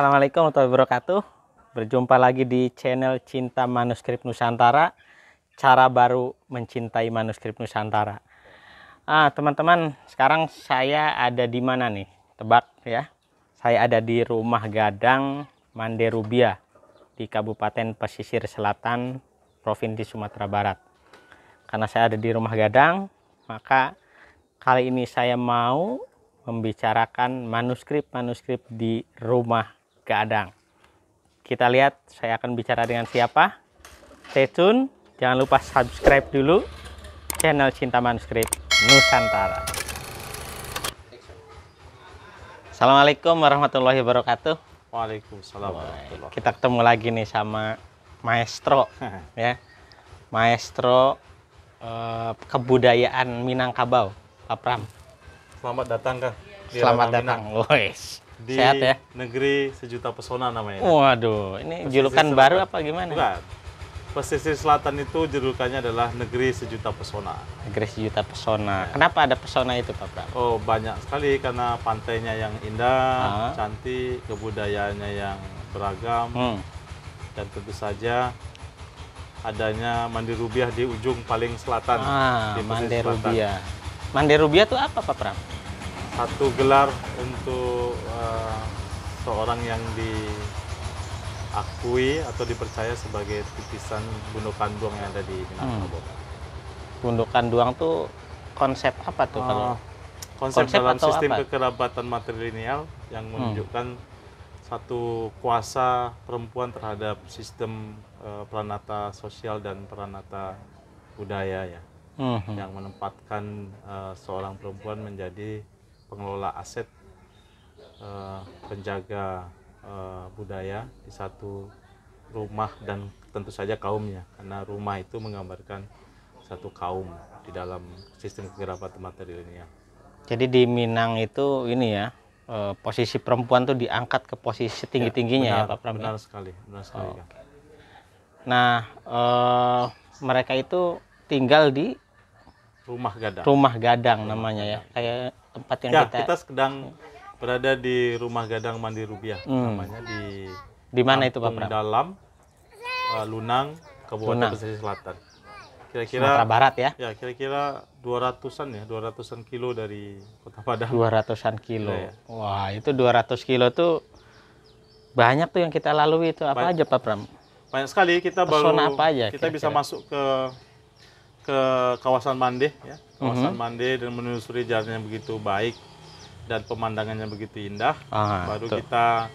Assalamualaikum warahmatullahi wabarakatuh. Berjumpa lagi di channel Cinta Manuskrip Nusantara. Cara baru mencintai manuskrip Nusantara. Ah, teman-teman, sekarang saya ada di mana nih? Tebak ya. Saya ada di Rumah Gadang Manderubia di Kabupaten Pesisir Selatan, Provinsi Sumatera Barat. Karena saya ada di Rumah Gadang, maka kali ini saya mau membicarakan manuskrip-manuskrip di rumah ke Adang. Kita lihat saya akan bicara dengan siapa. Stay tune, jangan lupa subscribe dulu channel Cinta Manuskrip Nusantara. Assalamualaikum warahmatullahi wabarakatuh. Waalaikumsalam Kita ketemu lagi nih sama Maestro ya. Maestro eh, kebudayaan Minangkabau, Pram. Selamat datang, Kang. Selamat datang, Wes di ya. negeri sejuta pesona namanya. Waduh, ini pesisir julukan selatan. baru apa gimana? Bukan. Pesisir Selatan itu julukannya adalah negeri sejuta pesona. Negeri sejuta pesona. Ya. Kenapa ada pesona itu, Pak Pram? Oh, banyak sekali karena pantainya yang indah, -huh. Ah. cantik, kebudayaannya yang beragam, hmm. dan tentu saja adanya mandi rubiah di ujung paling selatan. Ah, di mandi rubiah. Mandi rubiah itu apa, Pak Pram? Satu gelar untuk seorang yang diakui atau dipercaya sebagai titisan bundukan duang yang ada di Minangkabau? Hmm. duang tuh konsep apa tuh uh, kalau ah, konsep, konsep dalam sistem apa? kekerabatan matrilineal yang hmm. menunjukkan hmm. satu kuasa perempuan terhadap sistem uh, peranata sosial dan peranata budaya ya hmm. yang menempatkan uh, seorang perempuan menjadi pengelola aset Eh, penjaga eh, budaya di satu rumah dan tentu saja kaumnya karena rumah itu menggambarkan satu kaum di dalam sistem kerabat material ini Jadi di Minang itu ini ya eh, posisi perempuan tuh diangkat ke posisi ya, tinggi tingginya ya, benar, ya Pak Pram. Ya? Benar sekali, benar sekali. Oh, Nah mereka itu tinggal di rumah gadang. Rumah gadang rumah namanya ya, gadang. ya, kayak tempat yang ya, kita. kita sedang berada di rumah gadang mandi rupiah hmm. namanya di di mana itu Pak Pram? dalam uh, Lunang Kabupaten Pesisir Selatan kira-kira Barat ya ya kira-kira 200 ratusan ya dua ratusan kilo dari kota Padang dua ratusan kilo ya, ya. wah itu dua ratus kilo tuh banyak tuh yang kita lalui itu apa banyak, aja Pak Pram banyak sekali kita Persona baru apa aja, kita kira -kira. bisa masuk ke ke kawasan Mande ya mhm. kawasan mm -hmm. Mande dan menelusuri jalan yang begitu baik dan pemandangannya begitu indah. Ah, baru tuh. kita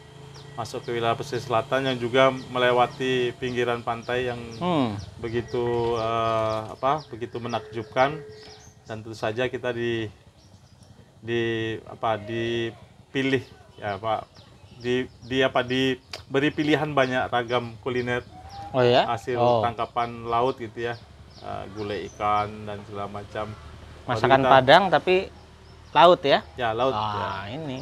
masuk ke wilayah pesisir selatan yang juga melewati pinggiran pantai yang hmm. begitu uh, apa begitu menakjubkan dan tentu saja kita di di apa dipilih ya Pak di di apa diberi pilihan banyak ragam kuliner oh, ya? hasil oh. tangkapan laut gitu ya uh, gulai ikan dan segala macam masakan kita, Padang tapi Laut ya? Ya, laut. Ah, ya. ini.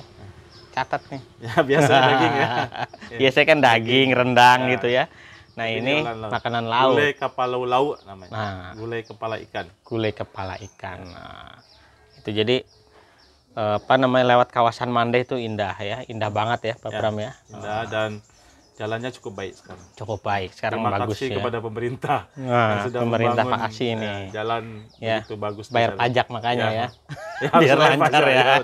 Catat nih. Ya, biasa daging ya. biasa kan daging, rendang ya. gitu ya. Nah, ini, ini laut. makanan laut. Gulai kepala laut namanya. Nah, gulai kepala ikan. Gulai kepala ikan. Nah, itu jadi eh, apa namanya lewat kawasan Mandai itu indah ya, indah banget ya, Pak ya, Pram ya. Indah dan jalannya cukup baik sekarang. Cukup baik sekarang Terima bagus kasih ya. kepada pemerintah nah, sudah pemerintah Pak ini ya, jalan ya. itu bagus. Bayar jalan. pajak makanya ya. ya. ya Biar lancar ya. ya,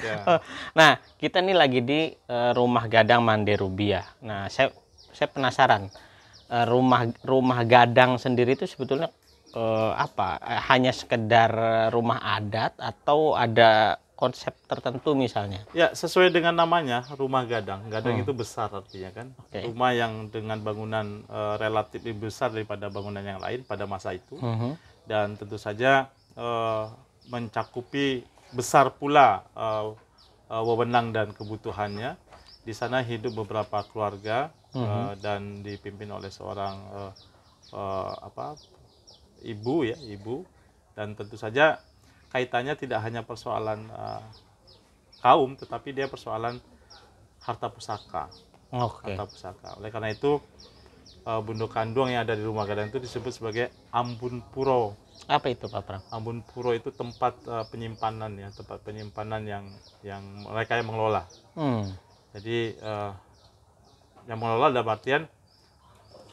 ya. Nah kita ini lagi di uh, rumah gadang Manderubia. Nah saya saya penasaran uh, rumah rumah gadang sendiri itu sebetulnya uh, apa? Hanya sekedar rumah adat atau ada konsep tertentu misalnya? Ya, sesuai dengan namanya, rumah gadang. Gadang hmm. itu besar artinya kan. Okay. Rumah yang dengan bangunan uh, relatif lebih besar daripada bangunan yang lain pada masa itu. Hmm. Dan tentu saja uh, mencakupi besar pula uh, uh, wewenang dan kebutuhannya. Di sana hidup beberapa keluarga hmm. uh, dan dipimpin oleh seorang uh, uh, apa ibu ya, ibu. Dan tentu saja kaitannya tidak hanya persoalan uh, kaum tetapi dia persoalan harta pusaka okay. harta pusaka oleh karena itu uh, bundo kanduang yang ada di rumah kalian itu disebut sebagai ambun puro apa itu pak pram ambun puro itu tempat uh, penyimpanan ya tempat penyimpanan yang yang mereka yang mengelola hmm. jadi uh, yang mengelola dalam artian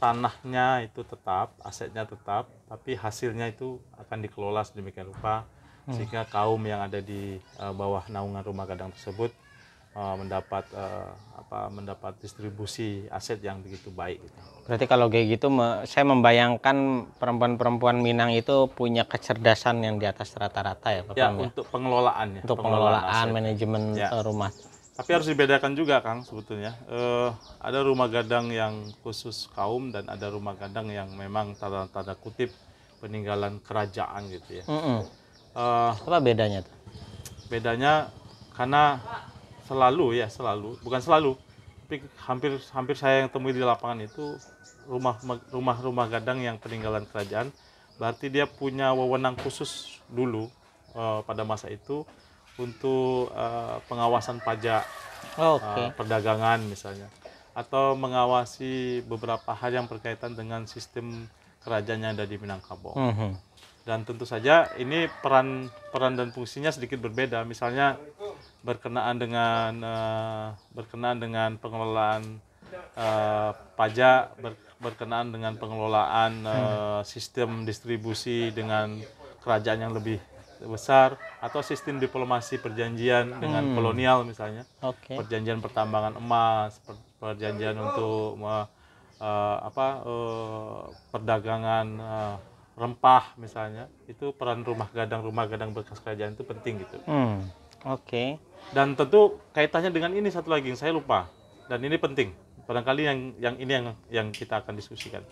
tanahnya itu tetap asetnya tetap tapi hasilnya itu akan dikelola sedemikian rupa Hmm. sehingga kaum yang ada di uh, bawah naungan rumah gadang tersebut uh, mendapat uh, apa mendapat distribusi aset yang begitu baik gitu. Berarti kalau kayak gitu me, saya membayangkan perempuan-perempuan Minang itu punya kecerdasan yang di atas rata-rata ya Pak. Ya, ya? untuk pengelolaan ya. Untuk pengelolaan, pengelolaan manajemen ya. rumah. Tapi harus dibedakan juga Kang sebetulnya. Uh, ada rumah gadang yang khusus kaum dan ada rumah gadang yang memang tanda-tanda kutip peninggalan kerajaan gitu ya. Mm -hmm uh, apa bedanya tuh? bedanya karena selalu ya selalu bukan selalu tapi hampir hampir saya yang temui di lapangan itu rumah rumah rumah gadang yang peninggalan kerajaan berarti dia punya wewenang khusus dulu uh, pada masa itu untuk uh, pengawasan pajak oh, okay. uh, perdagangan misalnya atau mengawasi beberapa hal yang berkaitan dengan sistem kerajaan yang ada di Minangkabau. Mm -hmm dan tentu saja ini peran peran dan fungsinya sedikit berbeda misalnya berkenaan dengan uh, berkenaan dengan pengelolaan uh, pajak ber, berkenaan dengan pengelolaan uh, sistem distribusi dengan kerajaan yang lebih besar atau sistem diplomasi perjanjian dengan hmm. kolonial misalnya okay. perjanjian pertambangan emas per, perjanjian untuk uh, uh, apa uh, perdagangan uh, rempah misalnya itu peran rumah gadang rumah gadang bekas kerajaan itu penting gitu hmm, oke okay. dan tentu kaitannya dengan ini satu lagi yang saya lupa dan ini penting barangkali yang yang ini yang yang kita akan diskusikan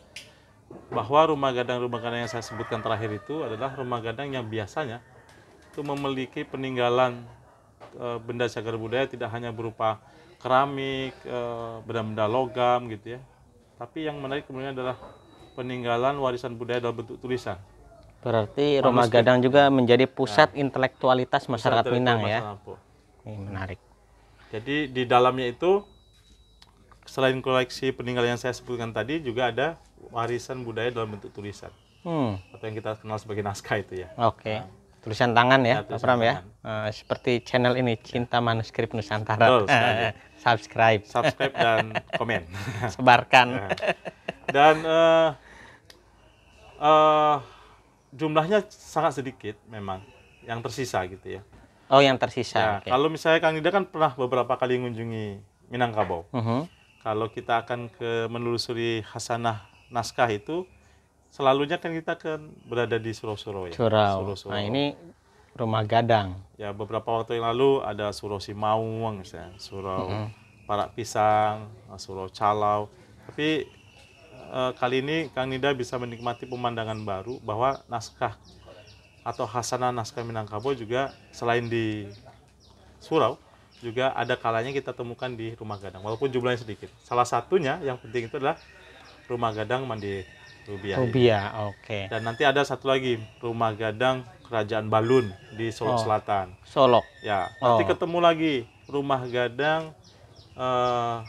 bahwa rumah gadang rumah gadang yang saya sebutkan terakhir itu adalah rumah gadang yang biasanya itu memiliki peninggalan e, benda cagar budaya tidak hanya berupa keramik e, benda-benda logam gitu ya tapi yang menarik kemudian adalah peninggalan warisan budaya dalam bentuk tulisan. Berarti Roma Gadang juga menjadi nah. pusat nah, intelektualitas masyarakat pusat Minang ya. Ini menarik. Jadi di dalamnya itu selain koleksi peninggalan yang saya sebutkan tadi juga ada warisan budaya dalam bentuk tulisan. Hmm. Atau yang kita kenal sebagai naskah itu ya. Oke. Okay. Nah, tulisan tangan ya, ya Pak Pram ya. Uh, seperti channel ini Cinta Manuskrip Nusantara. Betul, subscribe. Subscribe dan komen. Sebarkan. Nah dan uh, uh, jumlahnya sangat sedikit memang yang tersisa gitu ya oh yang tersisa ya, okay. kalau misalnya kang Nida kan pernah beberapa kali mengunjungi Minangkabau uh mm-hmm. -huh. kalau kita akan ke menelusuri Hasanah naskah itu selalunya kan kita akan berada di Surau-Surau ya Surau. Surau, -Surau. nah ini rumah gadang ya beberapa waktu yang lalu ada Surau Simawang misalnya Surau uh mm-hmm. -huh. Parak Pisang Surau Calau tapi Eh, kali ini Kang Nida bisa menikmati pemandangan baru bahwa naskah atau hasanah naskah Minangkabau juga selain di surau juga ada kalanya kita temukan di rumah gadang walaupun jumlahnya sedikit. Salah satunya yang penting itu adalah rumah gadang mandi rubia. Rubia, oke. Okay. Dan nanti ada satu lagi rumah gadang kerajaan Balun di Solo oh, Selatan. Solo. Ya, oh. nanti ketemu lagi rumah gadang uh,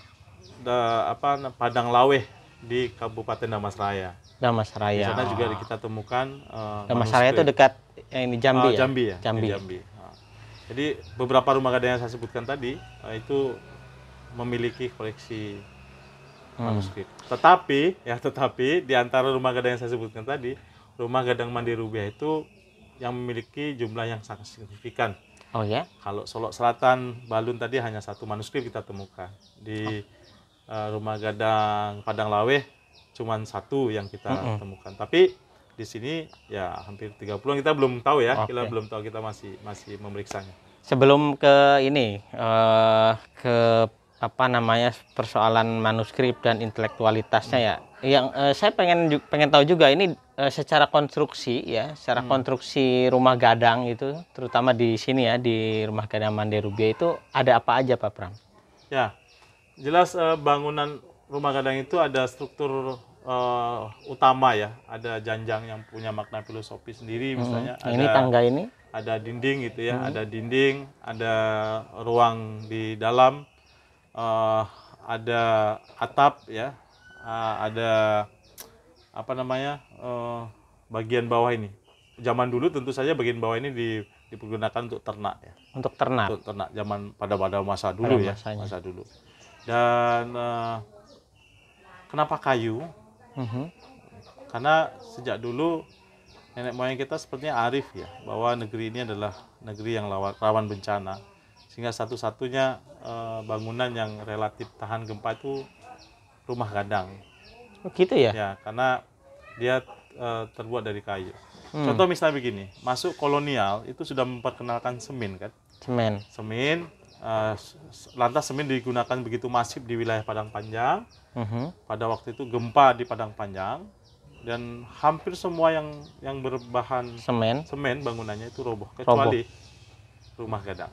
da, apa Padang Laweh di Kabupaten Damasraya. Damasraya. Di sana oh. juga kita temukan uh, Damasraya itu dekat yang ini Jambi, uh, Jambi ya. Jambi. Jambi. Uh, jadi beberapa rumah gadang yang saya sebutkan tadi uh, itu memiliki koleksi hmm. manuskrip. Tetapi ya tetapi di antara rumah gadang yang saya sebutkan tadi, rumah gadang Mandi Rubiah itu yang memiliki jumlah yang sangat signifikan. Oh ya? Kalau Solok Selatan Balun tadi hanya satu manuskrip kita temukan di oh Eh, rumah gadang Padang Laweh cuman satu yang kita mm -hmm. temukan. Tapi di sini ya hampir 30 kita belum tahu ya. Okay. Kita belum tahu kita masih masih memeriksanya. Sebelum ke ini uh, ke apa namanya persoalan manuskrip dan intelektualitasnya ya. Yang uh, saya pengen pengen tahu juga ini uh, secara konstruksi ya, secara hmm. konstruksi rumah gadang itu terutama di sini ya di rumah gadang Manderubia itu ada apa aja Pak Pram? Ya jelas uh, bangunan rumah gadang itu ada struktur uh, utama ya, ada janjang yang punya makna filosofi sendiri misalnya. Ada, ini tangga ini? Ada dinding gitu ya, hmm. ada dinding, ada ruang di dalam, uh, ada atap ya, uh, ada apa namanya uh, bagian bawah ini. Zaman dulu tentu saja bagian bawah ini di dipergunakan untuk ternak ya. Untuk ternak. Untuk ternak zaman pada pada masa dulu pada ya, masanya. masa dulu dan uh, kenapa kayu uh-huh. karena sejak dulu nenek moyang kita sepertinya arif ya bahwa negeri ini adalah negeri yang rawan bencana sehingga satu-satunya uh, bangunan yang relatif tahan gempa itu rumah gadang oh, gitu ya ya karena dia uh, terbuat dari kayu hmm. contoh misalnya begini masuk kolonial itu sudah memperkenalkan semen kan semen semen Eh, lantas semen digunakan begitu masif di wilayah Padang Panjang. uh Pada waktu itu gempa di Padang Panjang dan hampir semua yang yang berbahan semen semen bangunannya itu roboh kecuali roboh. rumah gadang.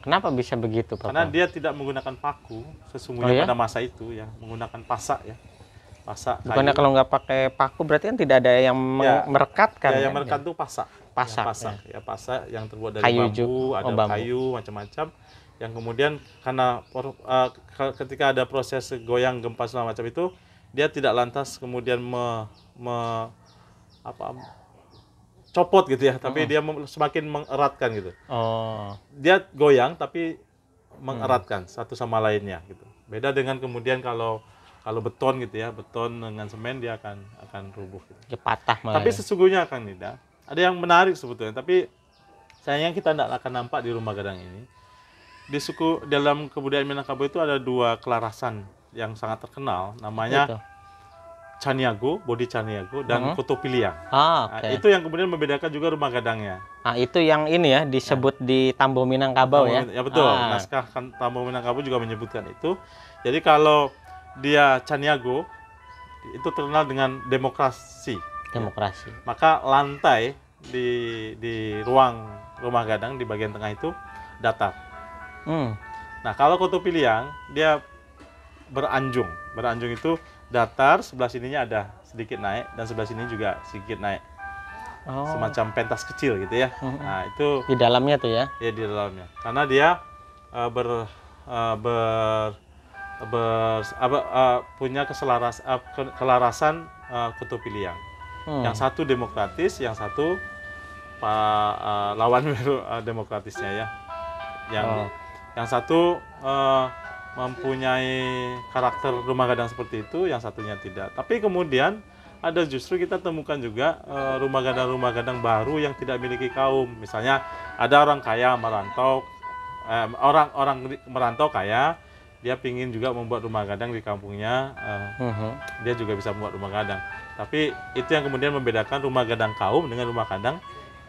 Kenapa bisa begitu, Pak? Karena dia tidak menggunakan paku sesungguhnya oh, iya? pada masa itu ya, menggunakan pasak ya. Pasak. Bukannya kalau nggak pakai paku berarti kan tidak ada yang ya, merekat kan? Ya, yang kan? merekat itu pasak. Pasak. Ya, pasak ya. ya pasak yang terbuat dari kayu bambu, juga. ada oh, bambu. kayu macam-macam yang kemudian karena uh, ketika ada proses goyang gempa segala macam itu dia tidak lantas kemudian me, me apa copot gitu ya tapi oh. dia semakin mengeratkan gitu oh. dia goyang tapi mengeratkan hmm. satu sama lainnya gitu beda dengan kemudian kalau kalau beton gitu ya beton dengan semen dia akan akan rubuh gitu. ya patah malah tapi ya. sesungguhnya akan tidak ada yang menarik sebetulnya tapi sayangnya kita tidak akan nampak di rumah gadang ini di suku dalam kebudayaan Minangkabau itu ada dua kelarasan yang sangat terkenal namanya itu. Caniago, Bodi Caniago dan -huh. Koto Piliang. Ah, okay. nah, itu yang kemudian membedakan juga rumah gadangnya. Ah, itu yang ini ya disebut nah. di Tambo Minangkabau Tambo, ya. Ya betul. Ah. Naskah kan Tambo Minangkabau juga menyebutkan itu. Jadi kalau dia Caniago itu terkenal dengan demokrasi. Demokrasi. Ya. Maka lantai di di ruang rumah gadang di bagian tengah itu datar. Hmm. Nah kalau kutu piliang dia beranjung, beranjung itu datar sebelah sininya ada sedikit naik dan sebelah sini juga sedikit naik. Oh. Semacam pentas kecil gitu ya. Hmm. Nah itu di dalamnya tuh ya? Iya di dalamnya. Karena dia uh, ber uh, ber ber apa, uh, punya keselaras, uh, kelarasan uh, kutu piliang. Hmm. Yang satu demokratis, yang satu pak uh, lawan uh, demokratisnya ya. Yang oh yang satu uh, mempunyai karakter rumah gadang seperti itu, yang satunya tidak. Tapi kemudian ada justru kita temukan juga uh, rumah gadang-rumah gadang baru yang tidak memiliki kaum. Misalnya ada orang kaya merantau, orang-orang merantau kaya, dia pingin juga membuat rumah gadang di kampungnya, uh eh, -huh. Mhm. dia juga bisa membuat rumah gadang. Tapi itu yang kemudian membedakan rumah gadang kaum dengan rumah gadang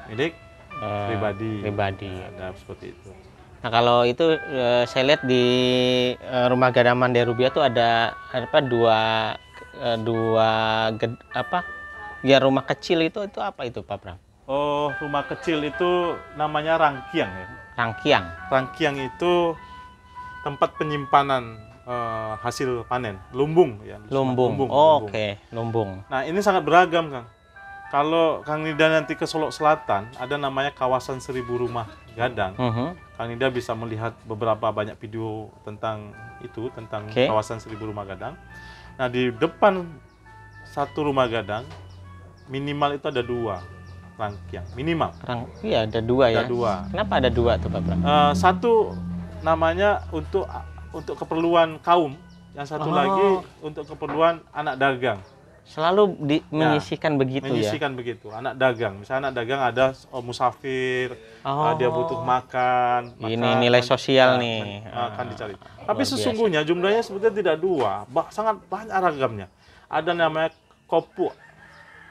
milik uh, pribadi. Pribadi. Ada seperti itu. Nah kalau itu uh, saya lihat di uh, rumah Gadaman Rubia tuh ada apa dua uh, dua ged, apa ya rumah kecil itu itu apa itu Pak Pram? Oh rumah kecil itu namanya rangkiang ya. Rangkiang. Rangkiang itu tempat penyimpanan uh, hasil panen lumbung ya. Lumbung. lumbung oh, Oke okay. lumbung. Nah ini sangat beragam kan Kalau Kang Nida nanti ke Solok Selatan ada namanya kawasan seribu rumah gadang. Uh mhm. -huh Kang Nida bisa melihat beberapa banyak video tentang itu tentang okay. kawasan seribu rumah gadang. Nah di depan satu rumah gadang minimal itu ada dua rangkaian minimal. Rang, iya ada dua ada ya. Ada dua. Kenapa ada dua tuh Pak Pram? Uh, eh, satu namanya untuk untuk keperluan kaum, yang satu oh. lagi untuk keperluan anak dagang selalu di, ya, ya, menyisihkan begitu menyisihkan ya. begitu. Anak dagang, misalnya anak dagang ada oh, musafir, oh. Uh, dia butuh makan. Ini nilai sosial kan, nih akan ah, dicari. Tapi sesungguhnya biasa. jumlahnya sebetulnya tidak dua, bah, sangat banyak ragamnya. Ada namanya kopu.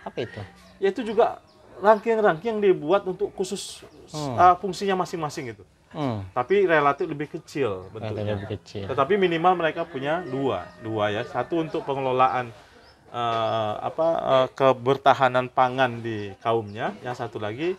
Apa itu? Yaitu juga rangkaian-rangkaian dibuat untuk khusus hmm. uh, fungsinya masing-masing gitu. Hmm. Tapi relatif lebih kecil bentuknya. lebih kecil. Tetapi minimal mereka punya dua, dua ya. Satu untuk pengelolaan uh, apa uh, kebertahanan pangan di kaumnya, yang satu lagi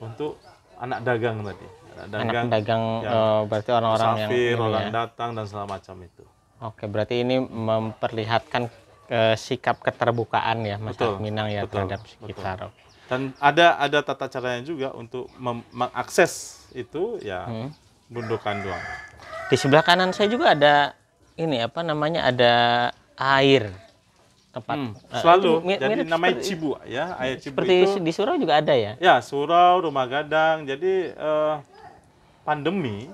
untuk anak dagang tadi. Anak dagang, anak dagang yang uh, berarti orang-orang yang orang ya. datang dan segala macam itu. Oke, berarti ini memperlihatkan uh, sikap keterbukaan ya Mas Minang ya betul, terhadap sekitar. Betul. Dan ada ada tata caranya juga untuk mengakses itu ya hmm. bundukan doang. Di sebelah kanan saya juga ada ini apa namanya ada air tempat. Hmm, nah, selalu. Uh, jadi namanya seperti, cibu ya, air cibu seperti itu. di surau juga ada ya. Ya, surau, rumah gadang. Jadi uh, pandemi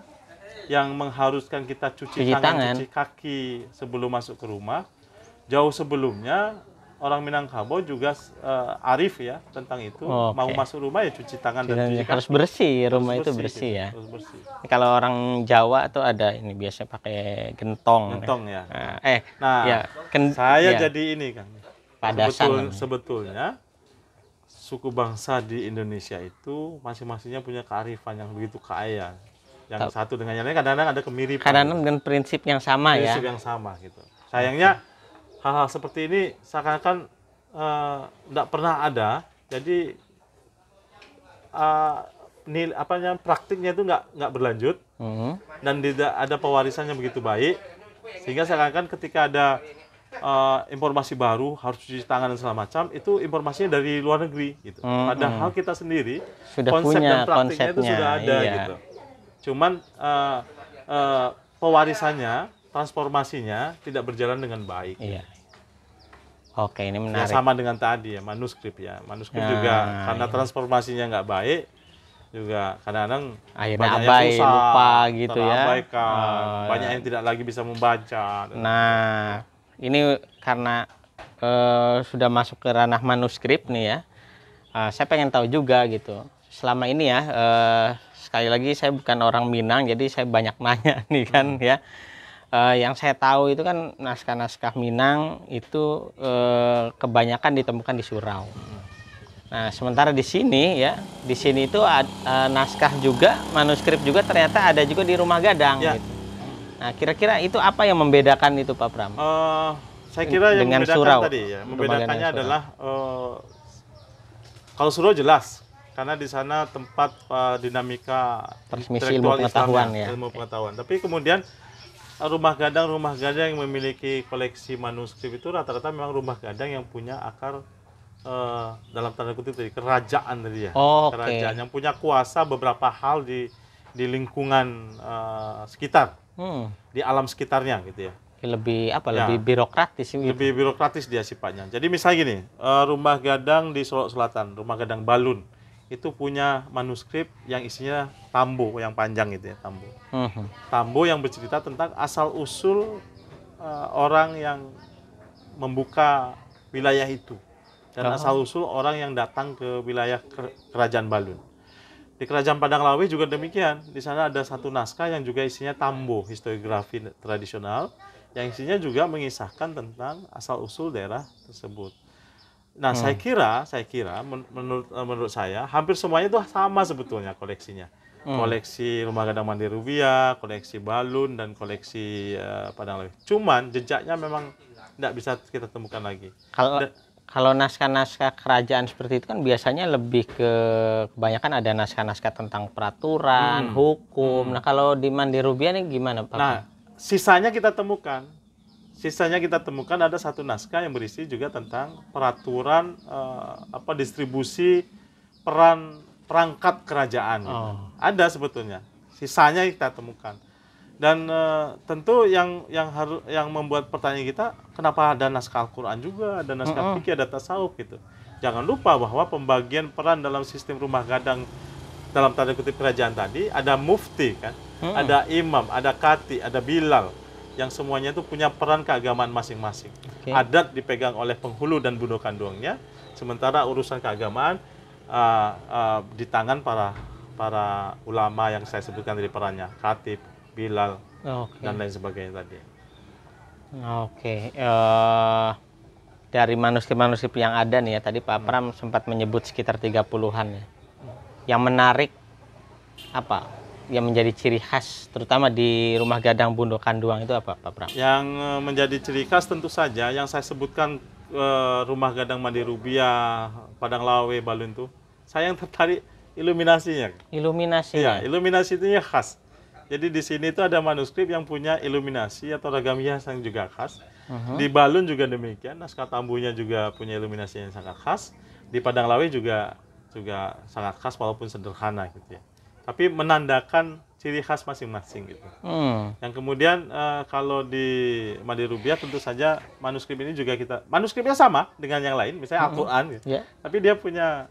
yang mengharuskan kita cuci, cuci tangan, tangan, cuci kaki sebelum masuk ke rumah, jauh sebelumnya orang Minangkabau juga uh, arif ya tentang itu. Oh, okay. Mau masuk rumah ya cuci tangan dan cuci kaki. Harus bersih, rumah harus bersih, itu bersih gitu. ya. Harus bersih. Kalau orang Jawa tuh ada ini biasanya pakai gentong. Gentong ya. ya. Nah, eh, nah, ya, saya ya. jadi ini kan. Padasan. Sebetul, sebetulnya suku bangsa di Indonesia itu masing-masingnya punya kearifan yang begitu kaya. Yang Tau. satu dengan yang lain kadang-kadang ada kemiripan. Kadang-kadang dengan prinsip yang sama prinsip ya. Prinsip yang sama gitu. Sayangnya okay hal-hal seperti ini seakan-akan tidak eh, uh, pernah ada jadi uh, nil apa namanya praktiknya itu nggak nggak berlanjut uh-huh. dan tidak ada pewarisannya begitu baik sehingga seakan-akan ketika ada uh, informasi baru harus cuci tangan dan segala macam itu informasinya dari luar negeri gitu uh-huh. padahal kita sendiri sudah konsep punya dan praktiknya konsepnya, itu sudah ada iya. gitu cuman uh, uh, pewarisannya transformasinya tidak berjalan dengan baik. Iya. Oke, ini ya, menarik. Ya, sama dengan tadi ya, manuskrip ya. Manuskrip nah, juga iya. karena transformasinya nggak baik juga kadang-kadang akhirnya abai yang lupa gitu ya. Oh. Iya. Banyak yang tidak lagi bisa membaca. Nah, ini karena eh, sudah masuk ke ranah manuskrip nih ya. Eh, saya pengen tahu juga gitu. Selama ini ya eh, sekali lagi saya bukan orang Minang jadi saya banyak nanya nih kan hmm. ya uh, yang saya tahu itu kan naskah-naskah Minang itu uh, kebanyakan ditemukan di surau. Nah, sementara di sini ya, di sini itu ad, uh, naskah juga, manuskrip juga ternyata ada juga di rumah gadang. Ya. Gitu. Nah, kira-kira itu apa yang membedakan itu Pak Pram? Uh, saya kira yang dengan membedakan surau tadi ya, membedakannya adalah uh, kalau surau jelas karena di sana tempat uh, dinamika Transmisi ilmu pengetahuan ya. Ilmu pengetahuan. Tapi kemudian rumah gadang rumah gadang yang memiliki koleksi manuskrip itu rata-rata memang rumah gadang yang punya akar uh, dalam tanda kutip tadi kerajaan tadi ya oh, okay. kerajaan yang punya kuasa beberapa hal di di lingkungan uh, sekitar hmm. di alam sekitarnya gitu ya lebih apa ya. lebih birokratis gitu. lebih birokratis dia sifatnya jadi misalnya gini uh, rumah gadang di Solo Selatan rumah gadang Balun itu punya manuskrip yang isinya tambo yang panjang gitu ya tambo uh tambo yang bercerita tentang asal usul uh, orang yang membuka wilayah itu dan asal usul orang yang datang ke wilayah kerajaan Balun di kerajaan Padang Lawi juga demikian di sana ada satu naskah yang juga isinya tambo historiografi tradisional yang isinya juga mengisahkan tentang asal usul daerah tersebut Nah, hmm. saya kira, saya kira menurut eh, menurut saya hampir semuanya itu sama sebetulnya koleksinya. Hmm. Koleksi rumah gadang mandi rubia, koleksi balun dan koleksi uh, eh, padang lawi. Cuman jejaknya memang tidak bisa kita temukan lagi. Kalau da kalau naskah-naskah kerajaan seperti itu kan biasanya lebih ke kebanyakan ada naskah-naskah tentang peraturan, hmm. hukum. Hmm. Nah, kalau di mandi rubia ini gimana Pak? Nah, sisanya kita temukan Sisanya kita temukan ada satu naskah yang berisi juga tentang peraturan uh, apa distribusi peran perangkat kerajaan. Gitu. Oh. Ada sebetulnya. Sisanya kita temukan. Dan uh, tentu yang yang harus yang membuat pertanyaan kita kenapa ada naskah Al-Qur'an juga, ada naskah fikih, ada tasawuf gitu. Jangan lupa bahwa pembagian peran dalam sistem rumah gadang dalam tanda kutip kerajaan tadi ada mufti kan, -uh. ada imam, ada kati, ada bilal yang semuanya itu punya peran keagamaan masing-masing. Okay. Adat dipegang oleh penghulu dan bunuh kandungnya, sementara urusan keagamaan uh, uh, di tangan para para ulama yang saya sebutkan dari perannya, Khatib, Bilal, okay. dan lain sebagainya tadi. Oke, okay. uh, eh, dari manuskrip-manuskrip yang ada nih ya, tadi Pak Pram hmm. sempat menyebut sekitar 30-an ya. Yang menarik apa? yang menjadi ciri khas terutama di rumah gadang Bundo Kanduang itu apa Pak Pram? Yang e, menjadi ciri khas tentu saja yang saya sebutkan e, rumah gadang Mandi Rubia, Padang Lawe, Balun itu. Saya yang tertarik iluminasinya. Iluminasi. Iya, iluminasi itu khas. Jadi di sini itu ada manuskrip yang punya iluminasi atau ragam hias yang juga khas. Uh Di Balun juga demikian, naskah tambunya juga punya iluminasi yang sangat khas. Di Padang Lawe juga juga sangat khas walaupun sederhana gitu ya tapi menandakan ciri khas masing-masing gitu. Hmm. Yang kemudian uh, kalau di Madi Rubiah tentu saja manuskrip ini juga kita manuskripnya sama dengan yang lain, misalnya hmm. Al-Qur'an gitu. Yeah. Tapi dia punya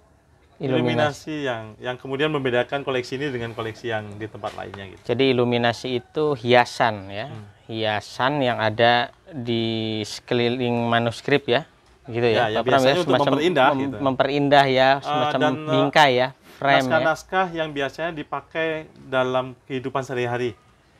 iluminasi yang yang kemudian membedakan koleksi ini dengan koleksi yang di tempat lainnya gitu. Jadi iluminasi itu hiasan ya. Hmm. Hiasan yang ada di sekeliling manuskrip ya. Gitu ya. ya, ya, ya. biasanya ya, untuk memperindah mem gitu. Memperindah ya, eh, semacam uh, dan, eh, bingkai ya, Ya? naskah-naskah ya? yang biasanya dipakai dalam kehidupan sehari-hari.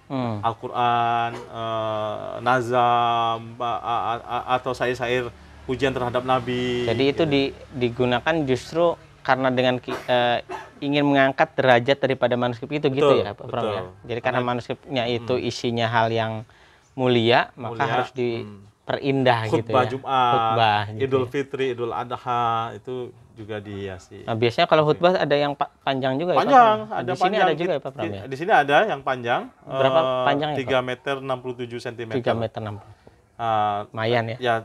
Hmm. Al-Quran, uh, nazam, uh, atau sair-sair pujian terhadap Nabi. Jadi itu ya. di, digunakan justru karena dengan uh, ingin mengangkat derajat daripada manuskrip itu gitu betul, gitu ya Pak ya. Jadi karena, manuskripnya itu hmm. isinya hal yang mulia, mulia maka harus diperindah hmm. gitu ya. Jumat, gitu Idul ya. Fitri, Idul Adha itu juga dihiasi. Nah, biasanya kalau khutbah ada yang panjang juga panjang, ya Pak di panjang, sini ada juga ya Pak Pram ya? Di, sini ada yang panjang. Berapa eh, panjang ya 3 enam meter 67 cm. 3 meter enam Uh, Lumayan ya? Ya,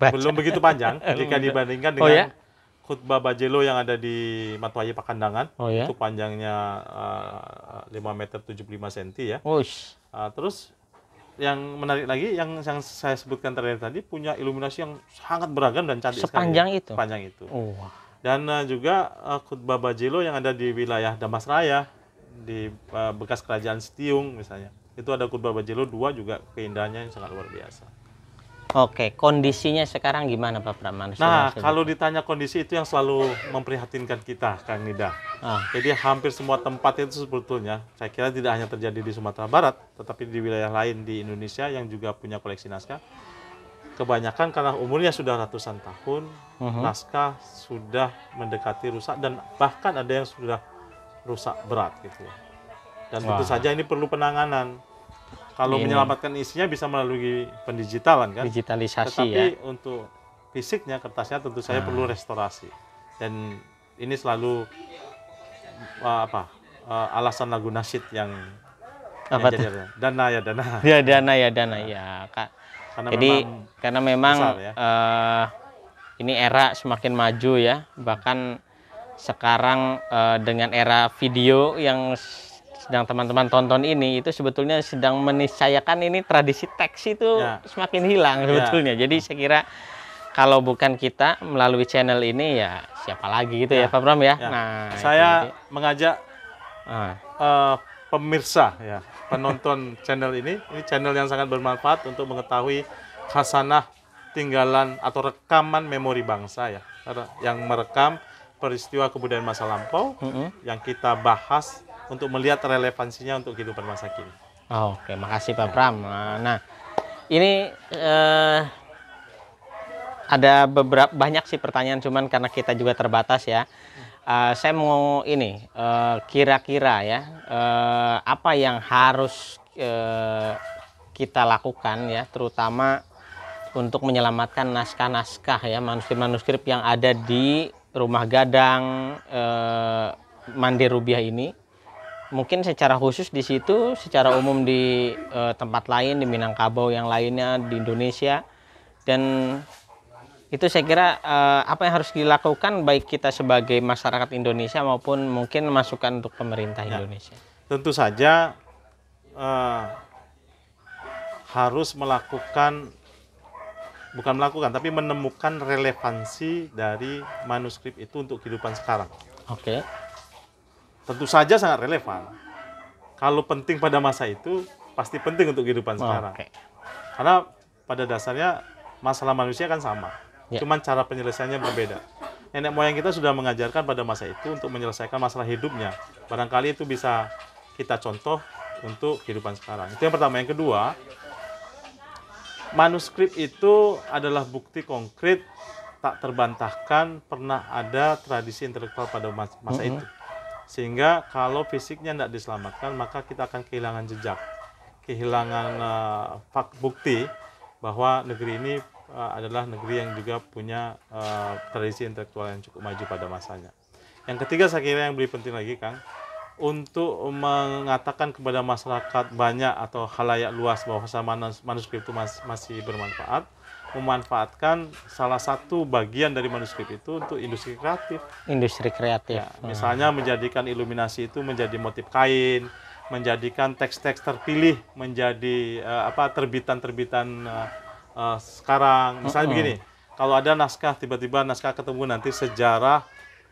Baca. belum begitu panjang jika dibandingkan oh, dengan oh, ya? khutbah Bajelo yang ada di Matwaya Pakandangan. Oh, ya? Itu panjangnya uh, eh, 5 meter 75 cm ya. senti Uh, ah, terus yang menarik lagi yang yang saya sebutkan terakhir tadi punya iluminasi yang sangat beragam dan cantik ya. sepanjang sekali. itu panjang itu oh dan uh, juga uh, khutbah Bajilo yang ada di wilayah Damas Raya di uh, bekas kerajaan Setiung misalnya itu ada khutbah Bajilo dua juga keindahannya yang sangat luar biasa. Oke, kondisinya sekarang gimana Pak Praman? Nah, kalau ditanya kondisi itu yang selalu memprihatinkan kita, Kang Nida. Ah. Jadi hampir semua tempat itu sebetulnya, saya kira tidak hanya terjadi di Sumatera Barat, tetapi di wilayah lain di Indonesia yang juga punya koleksi naskah, kebanyakan karena umurnya sudah ratusan tahun, uh-huh. naskah sudah mendekati rusak dan bahkan ada yang sudah rusak berat gitu. Ya. Dan Wah. tentu saja ini perlu penanganan. Kalau ini. menyelamatkan isinya bisa melalui pendigitalan kan. Digitalisasi Tetapi ya. Tapi untuk fisiknya kertasnya tentu saja uh. Ah. perlu restorasi. Dan ini selalu uh, apa? Uh, alasan lagu nasyid yang apa yang jadi, dana ya dana. Ya dana ya dana ya, Kak karena Jadi memang karena memang ya? uh, ini era semakin maju ya, bahkan sekarang uh, dengan era video yang sedang teman-teman tonton ini itu sebetulnya sedang menisayakan ini tradisi teks itu ya. semakin hilang ya. sebetulnya. Jadi saya kira kalau bukan kita melalui channel ini ya siapa lagi gitu ya, ya Pak Bram ya. ya. Nah, saya itu, mengajak uh, pemirsa ya, penonton channel ini. Ini channel yang sangat bermanfaat untuk mengetahui khasanah tinggalan atau rekaman memori bangsa ya. Yang merekam peristiwa kebudayaan masa lampau mm -hmm. yang kita bahas untuk melihat relevansinya untuk kehidupan masa kini. Oh, Oke, okay. makasih Pak Pram. Ah, nah, ini eh, ada beberapa banyak sih pertanyaan, cuman karena kita juga terbatas ya uh, saya mau ini eh, kira-kira uh, ya uh, apa yang harus uh, kita lakukan ya terutama untuk menyelamatkan naskah-naskah ya manuskrip-manuskrip yang ada di rumah gadang uh, Mandi Rubiah ini mungkin secara khusus di situ secara umum di uh, tempat lain di Minangkabau yang lainnya di Indonesia dan itu saya kira eh, apa yang harus dilakukan baik kita sebagai masyarakat Indonesia maupun mungkin masukan untuk pemerintah ya. Indonesia. Tentu saja eh, harus melakukan bukan melakukan tapi menemukan relevansi dari manuskrip itu untuk kehidupan sekarang. Oke. Tentu saja sangat relevan. Kalau penting pada masa itu pasti penting untuk kehidupan sekarang. Okay. Karena pada dasarnya masalah manusia kan sama ya. cuman cara penyelesaiannya berbeda nenek moyang kita sudah mengajarkan pada masa itu untuk menyelesaikan masalah hidupnya. Barangkali itu bisa kita contoh untuk kehidupan sekarang. Itu yang pertama. Yang kedua, manuskrip itu adalah bukti konkret tak terbantahkan pernah ada tradisi intelektual pada masa mm -hmm. itu. Sehingga kalau fisiknya tidak diselamatkan, maka kita akan kehilangan jejak, kehilangan uh, bukti bahwa negeri ini Eh, adalah negeri yang juga punya uh, tradisi intelektual yang cukup maju pada masanya. Yang ketiga saya kira yang lebih penting lagi Kang, untuk mengatakan kepada masyarakat banyak atau halayak luas bahwa manuskrip itu masih bermanfaat, memanfaatkan salah satu bagian dari manuskrip itu untuk industri kreatif. Industri kreatif. Ya, Misalnya menjadikan iluminasi itu menjadi motif kain, menjadikan teks-teks terpilih menjadi uh, apa terbitan-terbitan uh, sekarang. Misalnya uh -uh. begini, kalau ada naskah tiba-tiba naskah ketemu nanti sejarah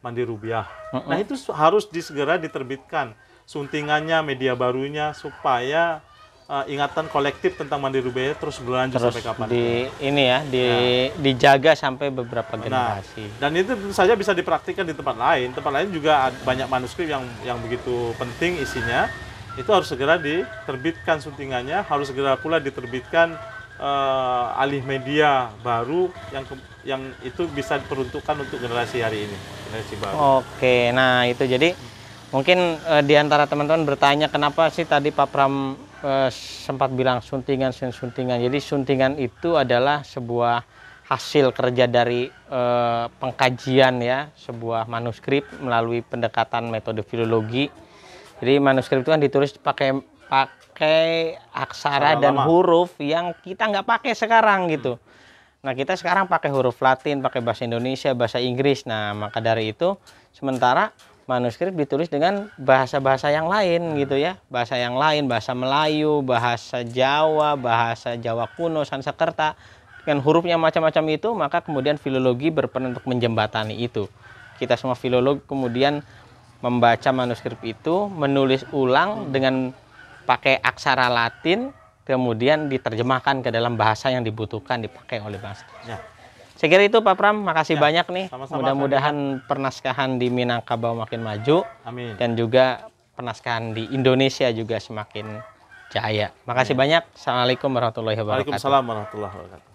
Mandi rubiah Uh -uh. Nah itu harus disegera diterbitkan suntingannya, media barunya supaya uh, ingatan kolektif tentang mandi rubiah terus berlanjut terus sampai kapan? Di ini ya, di ya. dijaga sampai beberapa generasi. dan itu tentu saja bisa dipraktikkan di tempat lain. Tempat lain juga banyak manuskrip yang yang begitu penting isinya. Itu harus segera diterbitkan suntingannya, harus segera pula diterbitkan uh, alih media baru yang yang itu bisa diperuntukkan untuk generasi hari ini generasi baru. Oke, nah itu jadi mungkin uh, di teman-teman bertanya kenapa sih tadi Pak Pram uh, sempat bilang suntingan suntingan. Jadi suntingan itu adalah sebuah hasil kerja dari pengkajian ya sebuah manuskrip melalui pendekatan metode filologi. Jadi manuskrip itu kan ditulis pakai pakai aksara dan huruf yang kita nggak pakai sekarang gitu. Nah kita sekarang pakai huruf Latin, pakai bahasa Indonesia, bahasa Inggris. Nah maka dari itu sementara manuskrip ditulis dengan bahasa-bahasa yang lain nah. gitu ya, bahasa yang lain, bahasa Melayu, bahasa Jawa, bahasa Jawa kuno, Sanskerta dengan hurufnya macam-macam itu maka kemudian filologi berperan untuk menjembatani itu. Kita semua filolog kemudian membaca manuskrip itu, menulis ulang hmm. dengan pakai aksara Latin kemudian diterjemahkan ke dalam bahasa yang dibutuhkan dipakai oleh bangsa Ya. Saya kira itu Pak Pram, makasih ya, banyak nih. Mudah-mudahan pernaskahan di Minangkabau makin maju Amin. dan juga pernaskahan di Indonesia juga semakin jaya. Makasih ya. banyak. Assalamualaikum warahmatullahi wabarakatuh. Waalaikumsalam warahmatullahi wabarakatuh.